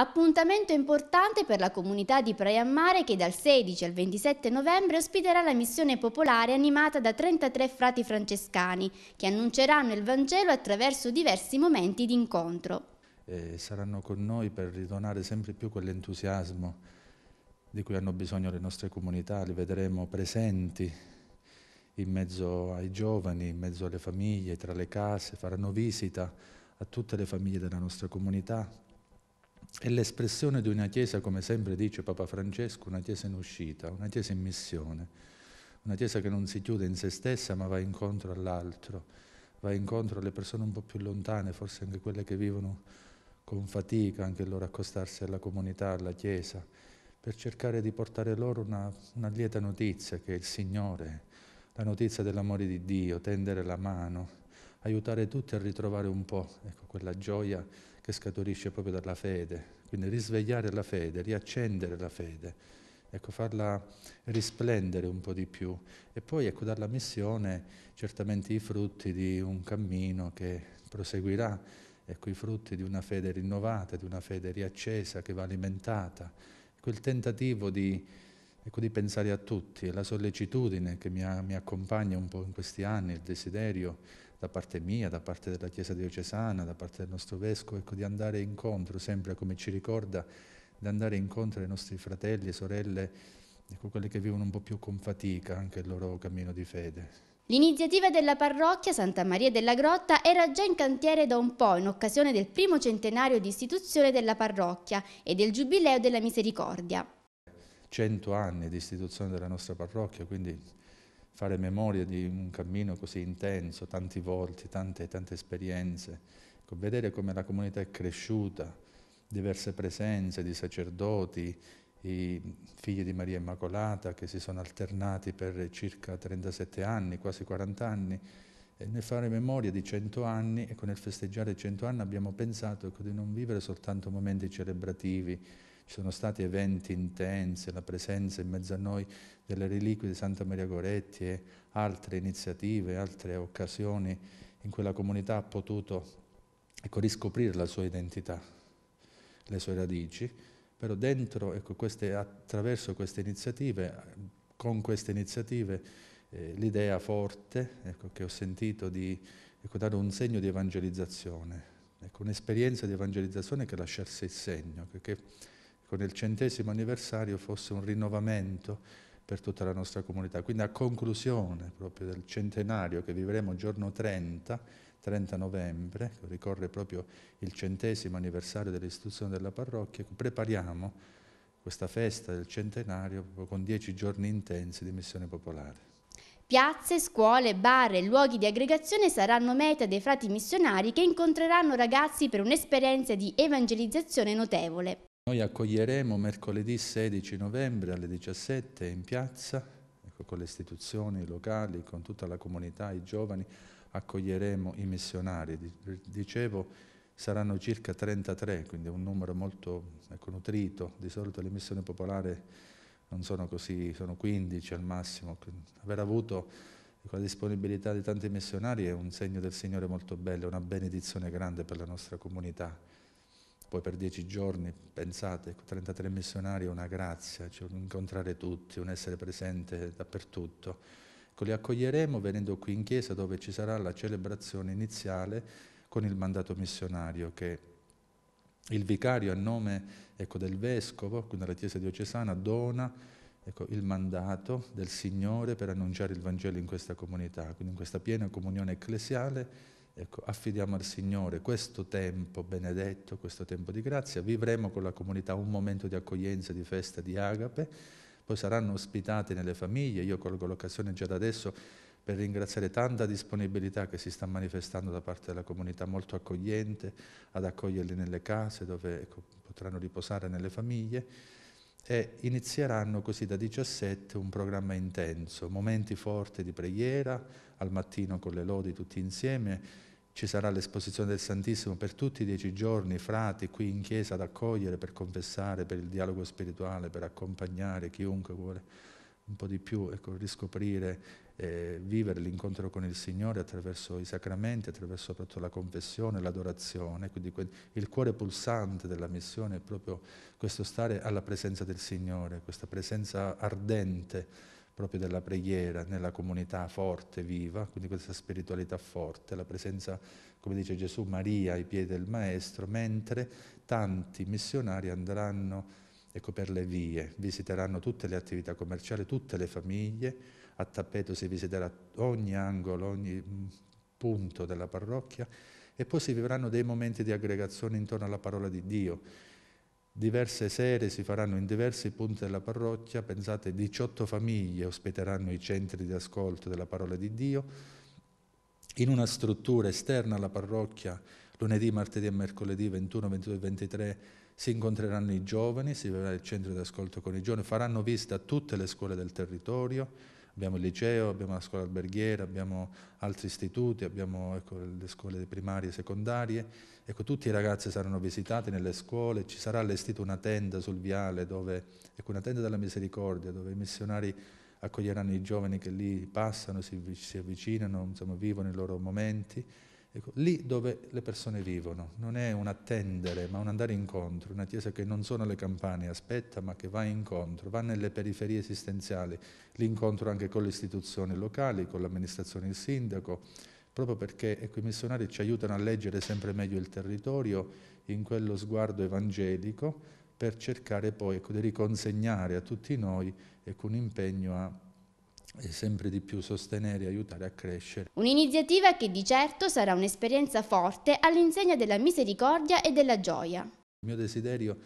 Appuntamento importante per la comunità di Praia Mare che dal 16 al 27 novembre ospiterà la missione popolare animata da 33 frati francescani che annunceranno il Vangelo attraverso diversi momenti di incontro. Eh, saranno con noi per ridonare sempre più quell'entusiasmo di cui hanno bisogno le nostre comunità, li vedremo presenti in mezzo ai giovani, in mezzo alle famiglie, tra le case, faranno visita a tutte le famiglie della nostra comunità è l'espressione di una Chiesa, come sempre dice Papa Francesco, una Chiesa in uscita, una Chiesa in missione, una Chiesa che non si chiude in se stessa ma va incontro all'altro, va incontro alle persone un po' più lontane, forse anche quelle che vivono con fatica anche loro accostarsi alla comunità, alla Chiesa, per cercare di portare loro una, una lieta notizia che è il Signore, la notizia dell'amore di Dio, tendere la mano, aiutare tutti a ritrovare un po' ecco, quella gioia che scaturisce proprio dalla fede, quindi risvegliare la fede, riaccendere la fede, ecco, farla risplendere un po' di più e poi ecco, dalla missione certamente i frutti di un cammino che proseguirà, ecco, i frutti di una fede rinnovata, di una fede riaccesa che va alimentata, quel tentativo di, ecco, di pensare a tutti, la sollecitudine che mi, ha, mi accompagna un po' in questi anni, il desiderio da parte mia, da parte della Chiesa diocesana, da parte del nostro Vescovo, ecco, di andare incontro sempre, come ci ricorda, di andare incontro ai nostri fratelli e sorelle, ecco, quelli che vivono un po' più con fatica anche il loro cammino di fede. L'iniziativa della parrocchia Santa Maria della Grotta era già in cantiere da un po' in occasione del primo centenario di istituzione della parrocchia e del Giubileo della Misericordia. Cento anni di istituzione della nostra parrocchia, quindi fare memoria di un cammino così intenso, tanti volti, tante, tante esperienze, ecco, vedere come la comunità è cresciuta, diverse presenze di sacerdoti, i figli di Maria Immacolata che si sono alternati per circa 37 anni, quasi 40 anni, e nel fare memoria di 100 anni, con il festeggiare 100 anni abbiamo pensato ecco, di non vivere soltanto momenti celebrativi, ci sono stati eventi intensi, la presenza in mezzo a noi delle reliquie di Santa Maria Goretti e altre iniziative, altre occasioni in cui la comunità ha potuto ecco, riscoprire la sua identità, le sue radici, però dentro, ecco, queste, attraverso queste iniziative, con queste iniziative, eh, l'idea forte ecco, che ho sentito di ecco, dare un segno di evangelizzazione, ecco, un'esperienza di evangelizzazione che lasciasse il segno, che, che con il centesimo anniversario fosse un rinnovamento per tutta la nostra comunità. Quindi a conclusione proprio del centenario che vivremo giorno 30, 30 novembre, che ricorre proprio il centesimo anniversario dell'istituzione della parrocchia, prepariamo questa festa del centenario con dieci giorni intensi di missione popolare. Piazze, scuole, bar e luoghi di aggregazione saranno meta dei frati missionari che incontreranno ragazzi per un'esperienza di evangelizzazione notevole. Noi accoglieremo mercoledì 16 novembre alle 17 in piazza, ecco, con le istituzioni locali, con tutta la comunità, i giovani, accoglieremo i missionari. Dicevo, saranno circa 33, quindi un numero molto ecco, nutrito. Di solito le missioni popolari non sono così, sono 15 al massimo. Aver avuto ecco, la disponibilità di tanti missionari è un segno del Signore molto bello, è una benedizione grande per la nostra comunità poi per dieci giorni, pensate, 33 missionari è una grazia, cioè un incontrare tutti, un essere presente dappertutto. Ecco, li accoglieremo venendo qui in chiesa dove ci sarà la celebrazione iniziale con il mandato missionario che il vicario a nome ecco, del vescovo, quindi della chiesa diocesana, dona ecco, il mandato del Signore per annunciare il Vangelo in questa comunità, quindi in questa piena comunione ecclesiale Ecco, affidiamo al Signore questo tempo benedetto, questo tempo di grazia, vivremo con la comunità un momento di accoglienza, di festa, di agape, poi saranno ospitate nelle famiglie, io colgo l'occasione già da adesso per ringraziare tanta disponibilità che si sta manifestando da parte della comunità molto accogliente, ad accoglierli nelle case dove ecco, potranno riposare nelle famiglie e inizieranno così da 17 un programma intenso, momenti forti di preghiera, al mattino con le lodi tutti insieme, ci sarà l'esposizione del Santissimo per tutti i dieci giorni, frati qui in chiesa ad accogliere, per confessare, per il dialogo spirituale, per accompagnare chiunque vuole un po' di più, ecco, riscoprire eh, vivere l'incontro con il Signore attraverso i sacramenti, attraverso soprattutto la confessione, l'adorazione, quindi que- il cuore pulsante della missione è proprio questo stare alla presenza del Signore, questa presenza ardente proprio della preghiera nella comunità forte, viva, quindi questa spiritualità forte, la presenza, come dice Gesù, Maria ai piedi del Maestro, mentre tanti missionari andranno ecco, per le vie, visiteranno tutte le attività commerciali, tutte le famiglie, a tappeto si visiterà ogni angolo, ogni mm, punto della parrocchia e poi si vivranno dei momenti di aggregazione intorno alla parola di Dio. Diverse sere si faranno in diversi punti della parrocchia, pensate 18 famiglie ospiteranno i centri di ascolto della parola di Dio, in una struttura esterna alla parrocchia, lunedì, martedì e mercoledì 21, 22 e 23 si incontreranno i giovani, si verrà il centro di ascolto con i giovani, faranno visita a tutte le scuole del territorio, abbiamo il liceo, abbiamo la scuola alberghiera, abbiamo altri istituti, abbiamo ecco, le scuole primarie e secondarie. Ecco, tutti i ragazzi saranno visitati nelle scuole, ci sarà allestita una tenda sul viale, dove, ecco, una tenda della misericordia, dove i missionari accoglieranno i giovani che lì passano, si, si avvicinano, insomma, vivono i loro momenti. Ecco, lì dove le persone vivono, non è un attendere, ma un andare incontro, una chiesa che non suona le campane, aspetta, ma che va incontro, va nelle periferie esistenziali, l'incontro anche con le istituzioni locali, con l'amministrazione, il sindaco, proprio perché ecco, i missionari ci aiutano a leggere sempre meglio il territorio in quello sguardo evangelico per cercare poi ecco, di riconsegnare a tutti noi ecco, un impegno a sempre di più sostenere e aiutare a crescere. Un'iniziativa che di certo sarà un'esperienza forte all'insegna della misericordia e della gioia. Il mio desiderio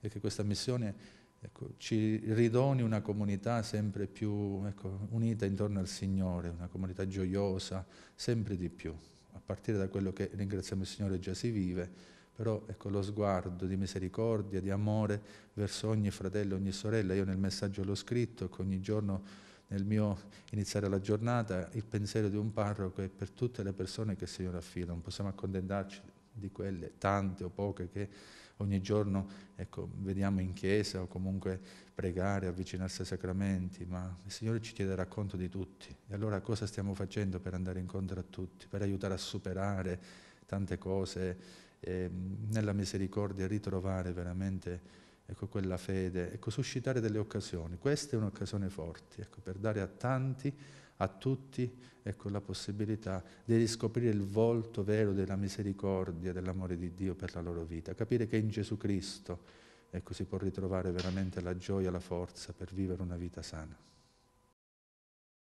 è che questa missione ecco, ci ridoni una comunità sempre più ecco, unita intorno al Signore, una comunità gioiosa, sempre di più, a partire da quello che ringraziamo il Signore già si vive, però ecco lo sguardo di misericordia, di amore verso ogni fratello, ogni sorella. Io nel messaggio l'ho scritto, che ogni giorno nel mio iniziare la giornata, il pensiero di un parroco è per tutte le persone che il Signore affida, non possiamo accontentarci di quelle tante o poche che ogni giorno ecco, vediamo in chiesa o comunque pregare, avvicinarsi ai sacramenti, ma il Signore ci chiederà conto di tutti. E allora cosa stiamo facendo per andare incontro a tutti, per aiutare a superare tante cose, eh, nella misericordia ritrovare veramente ecco, quella fede, ecco, suscitare delle occasioni. Questa è un'occasione forte, ecco, per dare a tanti, a tutti, ecco, la possibilità di riscoprire il volto vero della misericordia, dell'amore di Dio per la loro vita, capire che in Gesù Cristo ecco, si può ritrovare veramente la gioia, la forza per vivere una vita sana.